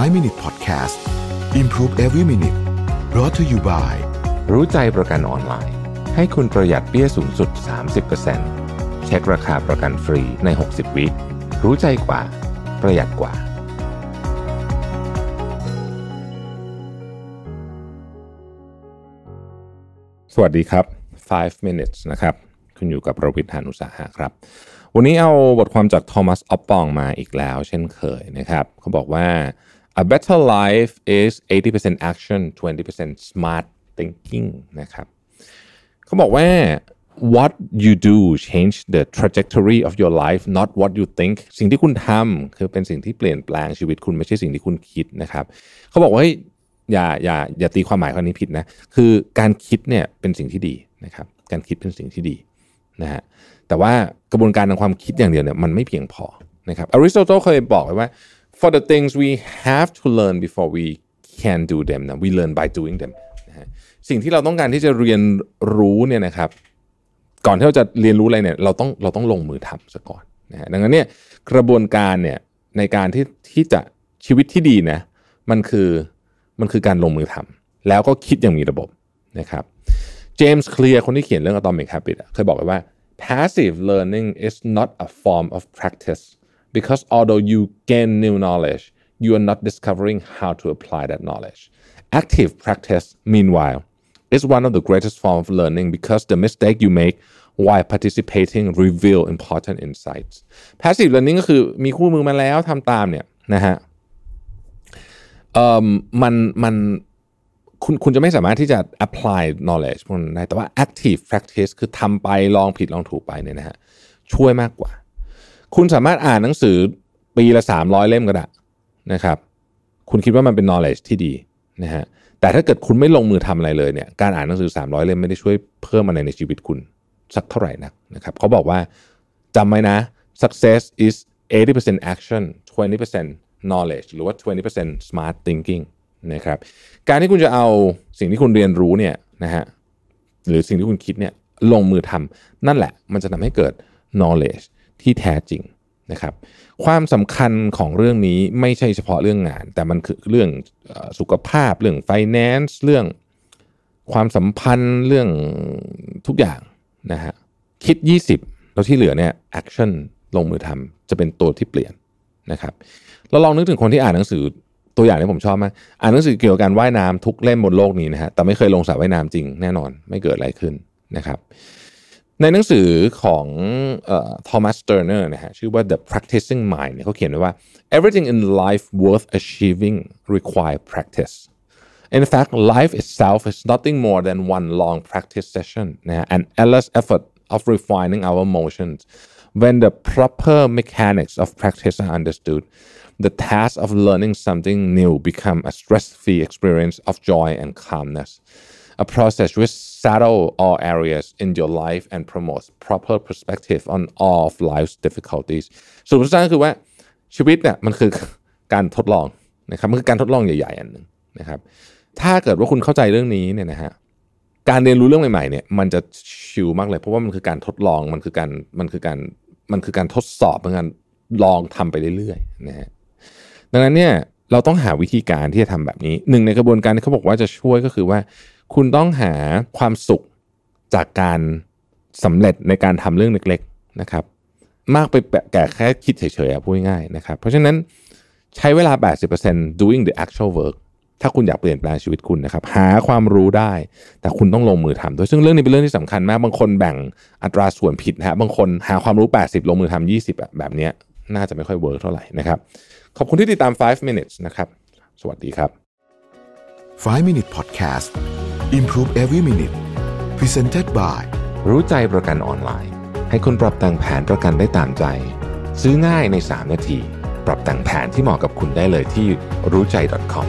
5 Minute Podcast Improve Every Minute brought to you by รู้ใจประกันออนไลน์ ให้คุณประหยัดเปี้ยสูงสุด 30%เช็คราคาประกันฟรีใน 60 วิรู้ใจกว่าประหยัดกว่า สวัสดีครับ5 minutes นะครับ คุณอยู่กับ ประวิทยานุสาหะครับ วันนี้เอาบทความจากโทมัสออปปองมาอีกแล้ว เช่นเคยนะครับ เขาบอกว่า a better life is 80% action 20% smart thinking นะครับเขาบอกว่า what you do change the trajectory of your life not what you think สิ่งที่คุณทำคือเป็นสิ่งที่เปลี่ยนแปลงชีวิต คุณไม่ใช่สิ่งที่คุณคิดนะครับเขาบอกว่าอย่าอย่าอย่าตีความหมายคำนี้ผิดนะคือการคิดเนี่ยเป็นสิ่งที่ดีนะครับการคิดเป็นสิ่งที่ดีนะฮะแต่ว่ากระบวนการทางความคิดอย่างเดียวเนี่ยมันไม่เพียงพอนะครับอริสโตเติลเคยบอกไว้ว่า for the things we have to learn before we can do them นะ we learn by doing them นะสิ่งที่เราต้องการที่จะเรียนรู้เนี่ยนะครับ ก่อนที่เราจะเรียนรู้อะไรเนี่ยเราต้องเราต้องลงมือทำซะก่อนนะฮะดังนั้นเนี่ยกระบวนการเนี่ยในการที่ที่จะชีวิตที่ดีนะ มันคือมันคือการลงมือทำแล้วก็คิดอย่างมีระบบนะครับ เจมส์เคลียร์คนที่เขียนเรื่อง Atomic Habit เคยบอกไว้ว่า passive learning is not a form of practice because although you gain new knowledge, you are not discovering how to apply that knowledge. Active practice, meanwhile, is one of the greatest f o r m of learning because the mistake you make while participating reveal important insights passive learning ก็คือมีคู่มือมาแล้วทำตามเนี่ยนะฮะเอ่อมันมันคุณคุณจะไม่สามารถที่จะ apply knowledge พันได้แต่ว่า active practice คือทำไปลองผิดลองถูกไปเนี่ยนะฮะช่วยมากกว่าคุณสามารถอ่านหนังสือปีละ 300 เล่มก็ได้นะครับคุณคิดว่ามันเป็น knowledge ที่ดีนะฮะแต่ถ้าเกิดคุณไม่ลงมือทำอะไรเลยเนี่ยการอ่านหนังสือ 300 เล่มไม่ได้ช่วยเพิ่มอะไรในชีวิตคุณ สักเท่าไหร่นักนะครับ เขาบอกว่าจำไว้นะ success is 80% action 20% knowledge หรือว่า20% smart thinking นะครับการที่คุณจะเอาสิ่งที่คุณเรียนรู้เนี่ยนะฮะหรือสิ่งที่คุณคิดเนี่ยลงมือทำนั่นแหละ มันจะทำให้เกิด knowledge ที่แท้จริงนะครับความสำคัญของเรื่องนี้ไม่ใช่เฉพาะเรื่องงาน แต่มันคือเรื่องสุขภาพ เรื่องไฟแนนซ์เรื่องความสัมพันธ์เรื่องทุกอย่างนะฮะคิด 20 แล้วที่เหลือเนี่ยแอคชั่นลงมือทำ จะเป็นตัวที่เปลี่ยนนะครับเราลองนึกถึงคนที่อ่านหนังสือตัวอย่างนี้ผมชอบมากอ่านหนังสือเกี่ยวกับการว่ายน้ำทุกเล่มบนโลกนี้นะฮะแต่ไม่เคยลงสระว่ายน้ำจริงแน่นอนไม่เกิดอะไรขึ้นนะครับในหนังสือของทอมัสเตอร์เนอร์นะฮะชื่อว่า The Practicing Mind เนี่ยเขาเขียนไว้ว่า everything in life worth achieving require practice in fact life itself is nothing more than one long practice session นะฮะ an endless effort of refining our motions when the proper mechanics of practice are understood the task of learning something new become a stress-free experience of joy and calmness a process which saddle all areas in your life and promotes proper perspective on all of life's difficulties สุดท้าก็คือว่าชีวิตเนี่ยมันคือการทดลองนะครับมันคือการทดลองใหญ่ๆอันหนึ่งนะครับถ้าเกิดว่าคุณเข้าใจเรื่องนี้เนี่ยนะฮะการเรียนรู้เรื่องใหม่ๆเนี่ยมันจะชิวมากเลยเพราะว่ามันคือการทดลองมันคือการมันคือการมันคือการทดสอบเหมือนกันลองทำไปเรื่อยๆนะฮะดังนั้นเนี่ยเราต้องหาวิธีการที่จะทำแบบนี้หนึ่ง ในกระบวนการที่เขาบอกว่าจะช่วยก็คือว่าคุณต้องหาความสุขจากการสำเร็จในการทำเรื่องเล็กๆนะครับ มากไปแก่แค่คิดเฉยๆพูดง่ายๆนะครับเพราะฉะนั้นใช้เวลา 80% doing the actual work ถ้าคุณอยากเปลี่ยนแปลงชีวิตคุณนะครับหาความรู้ได้แต่คุณต้องลงมือทำด้วยซึ่งเรื่องนี้เป็นเรื่องที่สำคัญมาก บางคนแบ่งอัตราส่วนผิดนะบบางคนหาความรู้ 80 ลงมือทำ 20 แบบนี้ น่าจะไม่ค่อยเวิร์กเท่าไหร่นะครับ ขอบคุณที่ติดตาม5 minutes นะครับสวัสดีครับ5 minute s podcast Improve every minute Presented by รู้ใจประกันออนไลน์ ให้คุณปรับแต่งแผนประกันได้ตามใจ ซื้อง่ายใน 3 นาทีปรับแต่งแผนที่เหมาะกับคุณได้เลยที่รู้ใจ .com